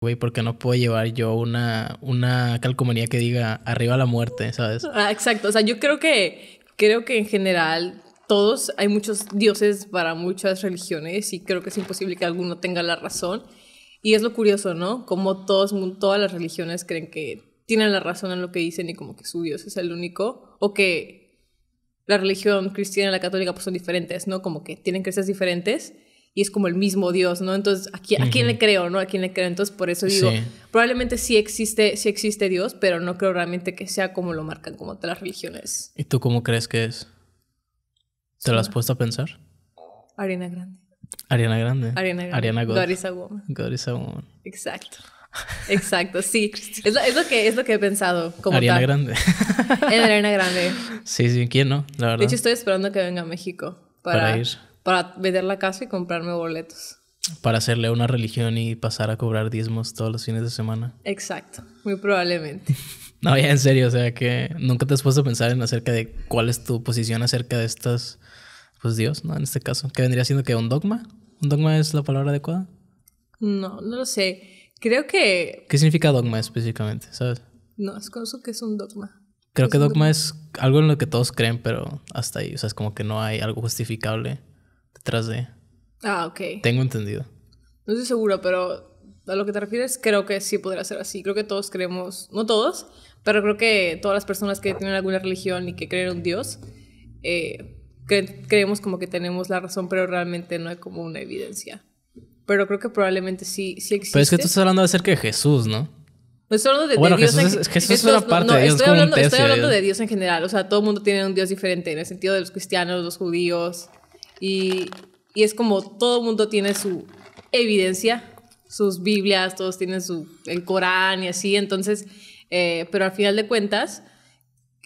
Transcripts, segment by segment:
güey, qué no puedo llevar yo una, una calcomanía que diga arriba la muerte, ¿sabes? Ah, exacto, o sea, yo creo que, creo que en general todos, hay muchos dioses para muchas religiones y creo que es imposible que alguno tenga la razón. Y es lo curioso, ¿no? Como todos, todas las religiones creen que tienen la razón en lo que dicen y como que su dios es el único, o que la religión cristiana y la católica pues son diferentes, ¿no? Como que tienen creencias diferentes y es como el mismo Dios, ¿no? Entonces, ¿a quién, ¿a quién le creo, no? ¿A quién le creo? Entonces, por eso digo, probablemente sí existe, sí existe Dios, pero no creo realmente que sea como lo marcan como otras religiones. ¿Y tú cómo crees que es? ¿Te lo has puesto a pensar? Ariana Grande. Ariana Grande. Ariana Grande. Ariana God. God is a woman. God is a woman. Exacto. Exacto, sí. Es lo, que, es lo que he pensado. Como Ariana Grande. En Ariana Grande. Sí, sí, ¿quién no? La verdad. De hecho, estoy esperando que venga a México para, para ir para vender la casa y comprarme boletos. Para hacerle una religión y pasar a cobrar diezmos todos los fines de semana. Exacto, muy probablemente. no, ya en serio, o sea que nunca te has puesto a pensar en acerca de cuál es tu posición acerca de estas, pues Dios, ¿no? En este caso, ¿qué vendría siendo que un dogma? ¿Un dogma es la palabra adecuada? No, no lo sé. Creo que... ¿Qué significa dogma específicamente? ¿Sabes? No, es con que es un dogma. Creo que dogma es algo en lo que todos creen, pero hasta ahí, o sea, es como que no hay algo justificable detrás de. Ah, ok. Tengo entendido. No estoy segura, pero a lo que te refieres, creo que sí podría ser así. Creo que todos creemos, no todos, pero creo que todas las personas que tienen alguna religión y que creen en Dios, eh, creemos como que tenemos la razón, pero realmente no hay como una evidencia. Pero creo que probablemente sí, sí existe. Pero es que tú estás hablando acerca de Jesús, ¿no? de, bueno, Jesús Es, Jesús es una parte no, de Dios. Estoy hablando, estoy hablando de Dios en general. O sea, todo el mundo tiene un Dios diferente, en el sentido de los cristianos, los judíos, y, es como todo el mundo tiene su evidencia, sus Biblias, todos tienen su, el Corán y así, entonces, eh, pero al final de cuentas,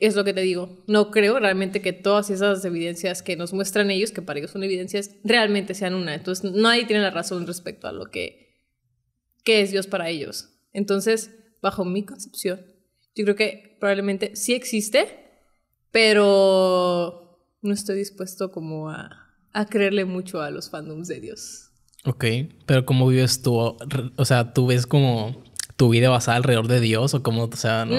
es lo que te digo, no creo realmente que todas esas evidencias que nos muestran ellos, que para ellos son evidencias, realmente sean una. Entonces, nadie tiene la razón respecto a lo que, que es Dios para ellos. Entonces, bajo mi concepción, yo creo que probablemente sí existe, pero no estoy dispuesto como a a creerle mucho a los fandoms de Dios. Ok, pero ¿cómo vives tú? O sea, ¿tú ves como tu vida basada alrededor de Dios o cómo, o sea, no,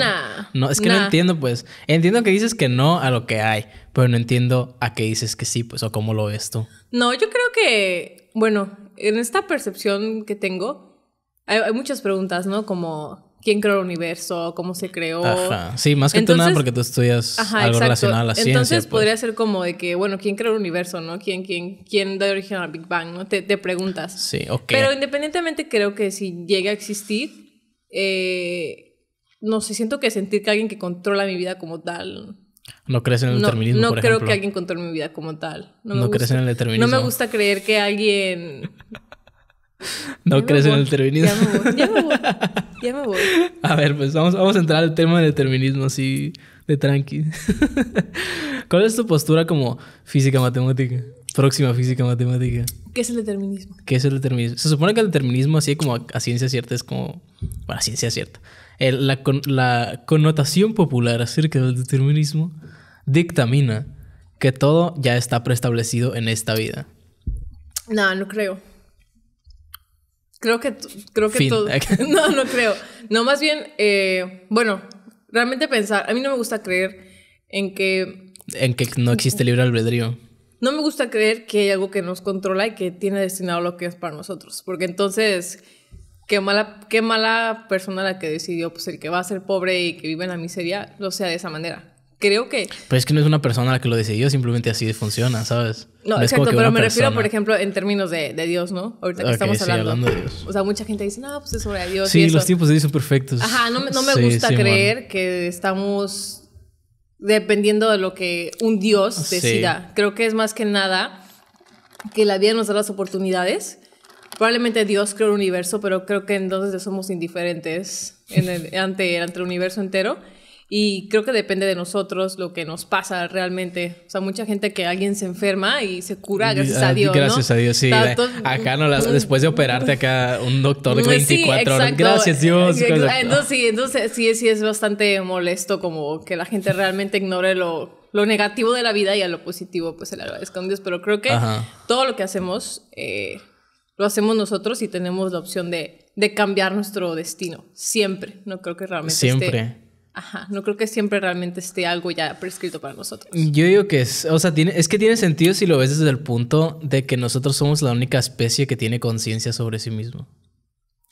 no es que no entiendo, pues, entiendo que dices que no a lo que hay, pero no entiendo a qué dices que sí, pues, o cómo lo ves tú. No, yo creo que, bueno, en esta percepción que tengo, hay muchas preguntas, ¿no? Como, quién creó el universo, cómo se creó. Ajá. Sí, más que nada porque tú estudias algo relacionado a la ciencia. Entonces pues. podría ser como de que, bueno, ¿quién creó el universo, no? ¿Quién, quién, quién da origen al Big Bang, no? Te, preguntas. Sí, ok. Pero independientemente creo que si llega a existir, eh, no sé, siento que sentir que alguien que controla mi vida como tal... No crees en el determinismo, No creo que alguien controle mi vida como tal. No, no crees en el determinismo. No me gusta creer que alguien... no crees en el determinismo. Ya Ya me voy. A ver, pues vamos, a entrar al tema del determinismo así de tranqui. ¿Cuál es tu postura como física matemática? Próxima física matemática. ¿Qué es el determinismo? ¿Qué es el determinismo? Se supone que el determinismo, así como a, ciencia cierta, es como. Bueno, a ciencia cierta. la, la connotación popular acerca del determinismo dictamina que todo ya está preestablecido en esta vida. No, no creo. Creo que, creo que todo. no, no creo. No, más bien, eh, bueno, realmente pensar. A mí no me gusta creer en que. En que no existe libre albedrío. No me gusta creer que hay algo que nos controla y que tiene destinado lo que es para nosotros. Porque entonces, qué mala, qué mala persona la que decidió pues, el que va a ser pobre y que vive en la miseria lo sea de esa manera creo que... Pero es que no es una persona la que lo decidió, simplemente así funciona, ¿sabes? No, exacto, pero me refiero, por ejemplo, en términos de, Dios, ¿no? Ahorita que estamos hablando. de Dios. O sea, mucha gente dice, no, pues es sobre Dios. Sí, los tiempos de Dios son perfectos. Ajá, no, me gusta creer que estamos dependiendo de lo que un Dios decida. Creo que es más que nada que la vida nos da las oportunidades probablemente Dios creó el universo, pero creo que entonces somos indiferentes en el, ante, ante, el universo entero. Y creo que depende de nosotros lo que nos pasa realmente. O sea, mucha gente que alguien se enferma y se cura, gracias ah, a Dios. Gracias a Dios, sí. Acá no las, después de operarte acá, un doctor de 24 horas. Pues gracias Dios. Entonces sí, sí, es bastante molesto como que la gente realmente ignore lo, lo negativo de la vida y a lo positivo pues se le agradezca a Dios. Pero creo que todo lo que hacemos eh, lo hacemos nosotros y tenemos la opción de, de cambiar nuestro destino. Siempre. No creo que realmente Siempre. Ajá, no creo que siempre realmente esté algo ya prescrito para nosotros. Yo digo que es, o sea, tiene, es que tiene sentido si lo ves desde el punto de que nosotros somos la única especie que tiene conciencia sobre sí mismo.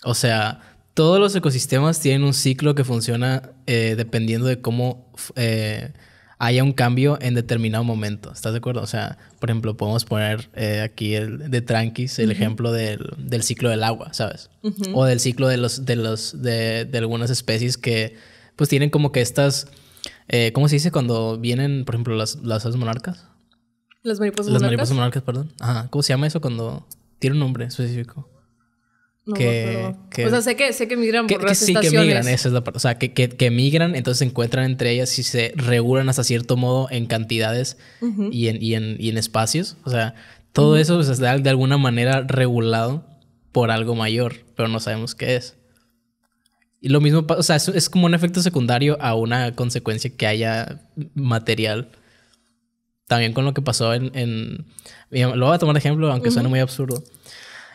O sea, todos los ecosistemas tienen un ciclo que funciona eh, dependiendo de cómo eh, haya un cambio en determinado momento. ¿Estás de acuerdo? O sea, por ejemplo, podemos poner eh, aquí el, de Tranquis el ejemplo del, ciclo del agua, ¿sabes? O del ciclo de, los, de, los, de algunas especies que pues tienen como que estas, eh, ¿cómo se dice? Cuando vienen, por ejemplo, las, las monarcas. Las mariposas monarcas. Las mariposas monarcas, perdón. Ajá, ¿cómo se llama eso cuando tiene un nombre específico? que, no o sea, sé que, sé que migran por que, sí, que migran, esa es la parte. O sea, que, que, migran, entonces se encuentran entre ellas y se regulan hasta cierto modo en cantidades y, en, espacios. O sea, todo eso pues, es de, alguna manera regulado por algo mayor, pero no sabemos qué es. Y lo mismo, o sea, es, es como un efecto secundario a una consecuencia que haya material. También con lo que pasó en... en lo voy a tomar de ejemplo, aunque suene muy absurdo.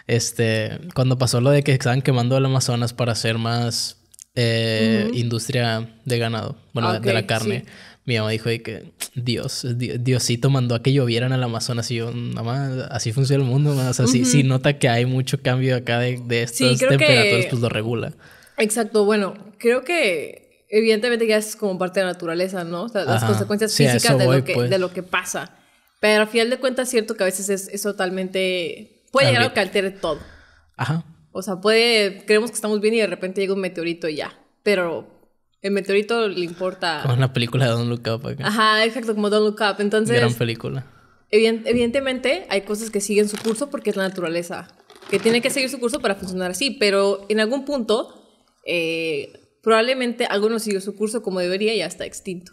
Este, cuando pasó lo de que estaban quemando el Amazonas para hacer más eh, industria de ganado, bueno, de, la carne. Mi mamá dijo de que Dios, Diosito mandó a que llovieran al Amazonas y yo, más así funciona el mundo, mamá. o sea, si, nota que hay mucho cambio acá de, de estas temperaturas, pues lo regula. Exacto, bueno, creo que evidentemente ya es como parte de la naturaleza, ¿no? O sea, las consecuencias físicas de, pues. lo que, pasa. Pero a final de cuentas es cierto que a veces es, totalmente... Puede llegar a que altere todo. Ajá. O sea, puede... Creemos que estamos bien y de repente llega un meteorito y ya. Pero el meteorito le importa... Como una película de Don't Look Up. Acá. Ajá, exacto, como Don't Look Up. Entonces... Gran película. evidentemente hay cosas que siguen su curso porque es la naturaleza. Que tiene que seguir su curso para funcionar así. Pero en algún punto eh, probablemente alguno siguió su curso como debería y ya está extinto.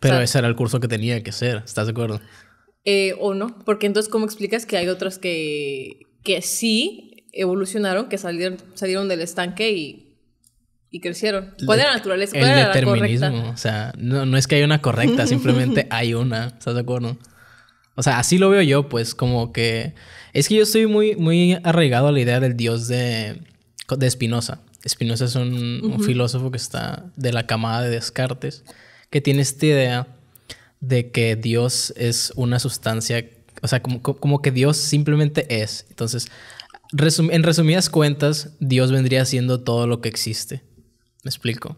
Pero ese era el curso que tenía que ser, ¿estás de acuerdo? Eh, o no, porque entonces ¿cómo explicas que hay otros que, que sí evolucionaron, que salieron, salieron del estanque y, y crecieron? ¿Cuál era la naturaleza? ¿Cuál el determinismo, o sea, no, es que haya una correcta, simplemente hay una, ¿estás de acuerdo? O sea, así lo veo yo, pues como que... Es que yo estoy muy, muy arraigado a la idea del dios de de Espinosa, Espinosa es un, filósofo que está de la camada de Descartes, que tiene esta idea de que Dios es una sustancia, o sea, como, como que Dios simplemente es. Entonces, en resumidas cuentas, Dios vendría siendo todo lo que existe. ¿Me explico?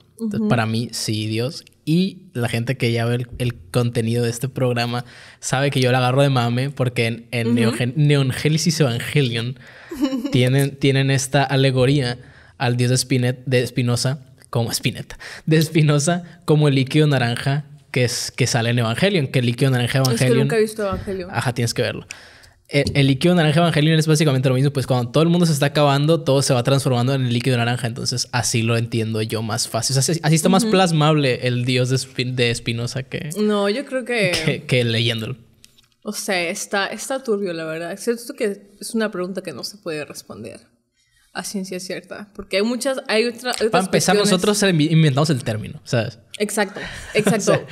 para mí, sí, Dios. Y la gente que ya ve el, contenido de este programa sabe que yo la agarro de mame porque en, Neon uh Evangelion tienen, esta alegoría al dios de, Spinet, de Spinoza, como Spinetta, de espinosa como el líquido naranja que, es, que sale en Evangelion, que el líquido naranja Evangelion... Es que nunca he visto Evangelion. Ajá, tienes que verlo. El, líquido naranja Evangelion es básicamente lo mismo, pues cuando todo el mundo se está acabando, todo se va transformando en el líquido naranja, entonces así lo entiendo yo más fácil. así, está más plasmable el dios de, Spinoza que... No, yo creo que... Que, que leyéndolo. O sea, está, está turbio, la verdad. Excepto que es una pregunta que no se puede responder a ciencia cierta. Porque hay muchas, hay, Para empezar, nosotros inventamos el término, ¿sabes? Exacto, exacto.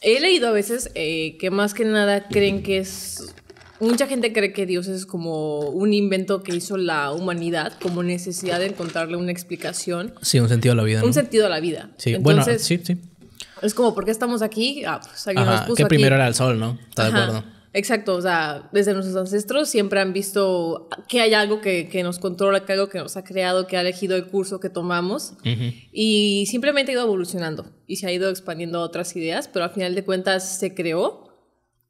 He leído a veces eh, que más que nada creen que es... Mucha gente cree que Dios es como un invento que hizo la humanidad, como necesidad de encontrarle una explicación. Sí, un sentido a la vida. Un sentido a la vida. Sí, bueno, sí, sí. Es como, ¿por qué estamos aquí? Ah, pues alguien nos puso que primero era el sol, ¿no? Está de acuerdo. Exacto, o sea, desde nuestros ancestros siempre han visto que hay algo que, que, nos controla, que algo que nos ha creado, que ha elegido el curso que tomamos y simplemente ha ido evolucionando y se ha ido expandiendo a otras ideas, pero al final de cuentas se creó.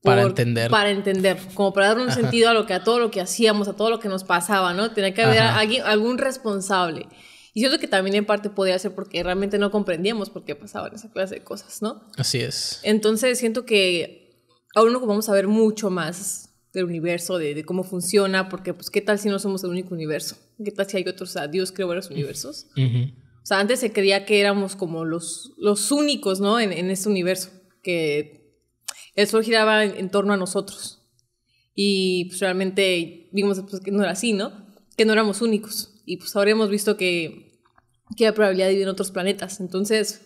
para entender. Para entender, como para dar un sentido a, lo que, a todo lo que hacíamos, a todo lo que nos pasaba, ¿no? Tenía que haber alguien, algún responsable. Y siento que también en parte podía ser porque realmente no comprendíamos por qué pasaban esa clase de cosas, ¿no? Así es. Entonces siento que Aún no vamos a ver mucho más del universo, de, cómo funciona, porque pues qué tal si no somos el único universo, qué tal si hay otros, o sea, Dios creó varios universos. O sea, antes se creía que éramos como los, los únicos, ¿no? En, este universo, que el sol giraba en, torno a nosotros. Y pues realmente vimos pues, que no era así, ¿no? Que no éramos únicos. Y pues ahora hemos visto que, que hay probabilidad de vivir en otros planetas. Entonces,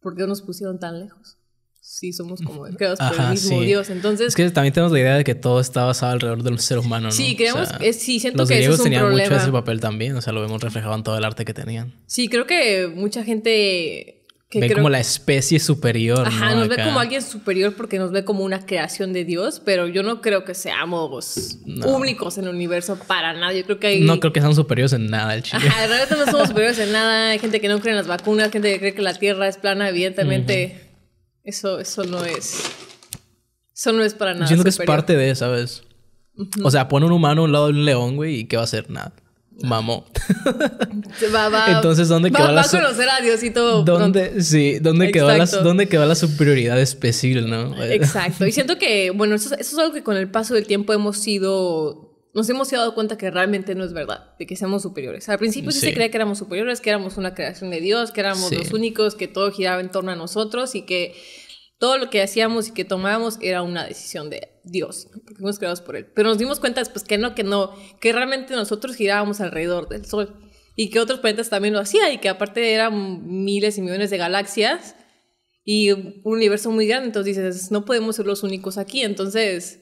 ¿por qué nos pusieron tan lejos? sí somos como creados por el mismo Dios. Entonces. Es que también tenemos la idea de que todo está basado alrededor del ser humano, ¿no? Sí, creemos. sí, siento que eso es un tenían mucho ese papel también. O sea, lo vemos reflejado en todo el arte que tenían. Sí, creo que mucha gente. Que como la especie superior. Ajá, nos ve como alguien superior porque nos ve como una creación de Dios, pero yo no creo que seamos únicos en el universo para nada. Yo creo que No creo que seamos superiores en nada, el chico. Ajá, realmente no somos superiores en nada. Hay gente que no cree en las vacunas, gente que cree que la Tierra es plana, evidentemente. Eso, eso no es. Eso no es para nada. Siento que es parte de, ¿sabes? O sea, pone un humano a un lado de un león, güey, y ¿qué va a hacer? Nada. Mamó. Va, va, Entonces, ¿dónde va, quedó la... Va a conocer a Diosito. ¿Dónde, sí, ¿dónde quedó, la, ¿dónde la superioridad especial, no? Exacto. Y siento que, bueno, eso, eso es algo que con el paso del tiempo hemos sido nos hemos dado cuenta que realmente no es verdad, de que seamos superiores. Al principio sí, se creía que éramos superiores, que éramos una creación de Dios, que éramos los únicos, que todo giraba en torno a nosotros y que todo lo que hacíamos y que tomábamos era una decisión de Dios, porque fuimos creados por Él. Pero nos dimos cuenta después que no, que no, que realmente nosotros girábamos alrededor del Sol y que otros planetas también lo hacían y que aparte eran miles y millones de galaxias y un universo muy grande. Entonces dices, no podemos ser los únicos aquí. Entonces,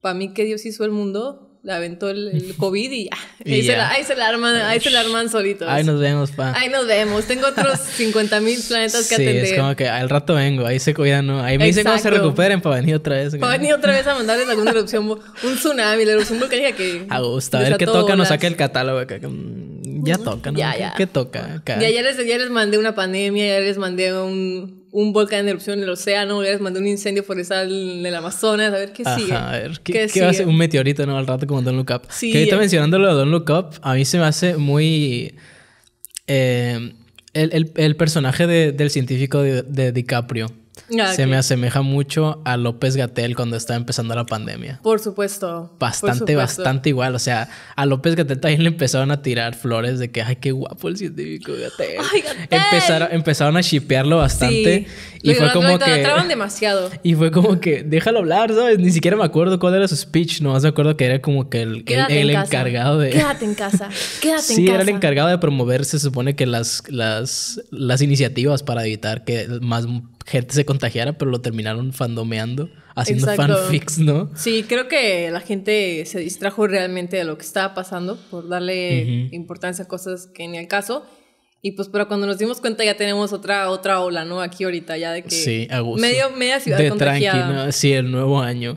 para mí que Dios hizo el mundo, la aventó el, COVID y, ah, ya ahí, se la, arman, ahí se la arman solitos. Ahí nos vemos, pa. Ahí nos vemos. Tengo otros 50 mil planetas que atender. Sí, es como que al rato vengo, ahí se cuidan, ¿no? Ahí me dicen cómo se recuperen para venir otra vez. Para venir otra vez a mandarles alguna erupción, un tsunami, la erupción volcánica que... A gusto, a ver qué toca, nos saque el catálogo. que, mm, ya toca, ¿no? Ya, ya. ¿Qué toca? Ya, les, ya les mandé una pandemia, ya les mandé un, un volcán de erupción en el océano, ya les mandé un incendio forestal en el Amazonas, a ver qué sigue. A ver, ¿qué, va a ser? Un meteorito, ¿no? Al rato como Don Look Up. que ahorita eh. mencionándolo de Don Look Up, a mí se me hace muy... Eh, el, el, el, personaje de, del científico de DiCaprio. Ah, se me asemeja mucho a López Gatel cuando estaba empezando la pandemia. Por supuesto. Bastante, bastante igual. O sea, a López Gatel también le empezaron a tirar flores de que, ay, qué guapo el científico Gatel. Empezaron, empezaron a shipearlo bastante. Y fue como lo que. demasiado. Y fue como que, déjalo hablar, ¿sabes? Ni siquiera me acuerdo cuál era su speech. No me acuerdo que era como que el, encargado de. Quédate en casa. Quédate en casa. Sí, era el encargado de promover, se supone que las, las, las iniciativas para evitar que más gente se contagiara, pero lo terminaron fandomeando, haciendo fanfics, ¿no? Sí, creo que la gente se distrajo realmente de lo que estaba pasando por darle importancia a cosas que en el caso. Y pues, pero cuando nos dimos cuenta ya tenemos otra, otra ola, ¿no? Aquí ahorita, ya de que... Sí, Medio, media ciudad de contagiada. Sí, el nuevo año.